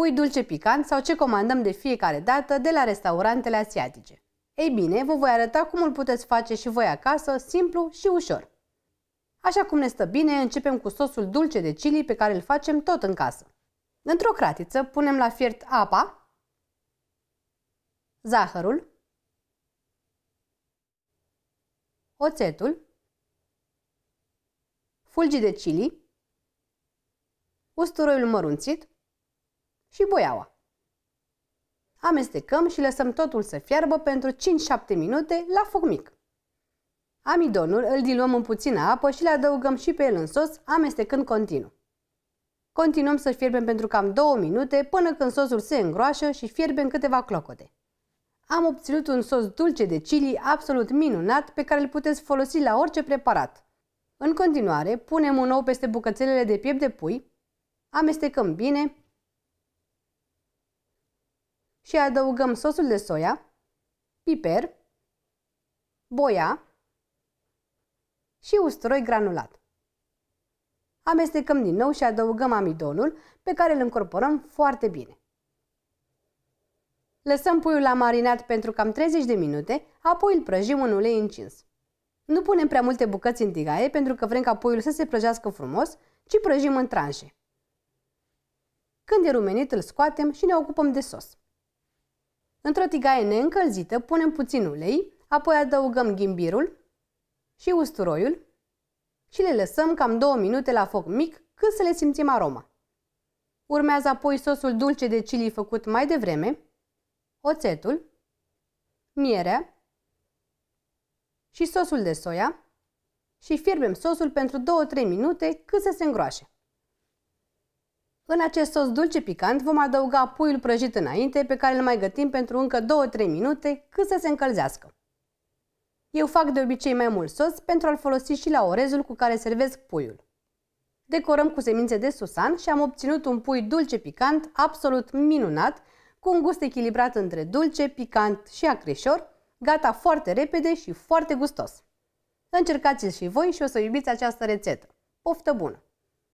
pui dulce picant sau ce comandăm de fiecare dată de la restaurantele asiatice. Ei bine, vă voi arăta cum îl puteți face și voi acasă, simplu și ușor. Așa cum ne stă bine, începem cu sosul dulce de chili pe care îl facem tot în casă. Într-o cratiță punem la fiert apa, zahărul, oțetul, fulgi de chili, usturoiul mărunțit, și boiaua. Amestecăm și lăsăm totul să fiarbă pentru 5-7 minute la foc mic. Amidonul îl diluăm în puțină apă și le adăugăm și pe el în sos, amestecând continuu. Continuăm să fierbem pentru cam 2 minute până când sosul se îngroașă și fierbe în câteva clocote. Am obținut un sos dulce de chili absolut minunat pe care îl puteți folosi la orice preparat. În continuare, punem un ou peste bucățelele de piept de pui, amestecăm bine și adăugăm sosul de soia, piper, boia și usturoi granulat. Amestecăm din nou și adăugăm amidonul pe care îl încorporăm foarte bine. Lăsăm puiul la marinat pentru cam 30 de minute, apoi îl prăjim în ulei încins. Nu punem prea multe bucăți în tigaie pentru că vrem ca puiul să se prăjească frumos, ci prăjim în tranșe. Când e rumenit, îl scoatem și ne ocupăm de sos. Într-o tigaie neîncălzită punem puțin ulei, apoi adăugăm ghimbirul și usturoiul și le lăsăm cam 2 minute la foc mic cât să le simțim aroma. Urmează apoi sosul dulce de chili făcut mai devreme, oțetul, mierea și sosul de soia și fierbem sosul pentru 2-3 minute cât să se îngroașe. În acest sos dulce picant vom adăuga puiul prăjit înainte, pe care îl mai gătim pentru încă 2-3 minute, cât să se încălzească. Eu fac de obicei mai mult sos pentru a-l folosi și la orezul cu care servesc puiul. Decorăm cu semințe de susan și am obținut un pui dulce picant absolut minunat, cu un gust echilibrat între dulce, picant și acrișor, gata foarte repede și foarte gustos. Încercați-l și voi și o să iubiți această rețetă. Poftă bună!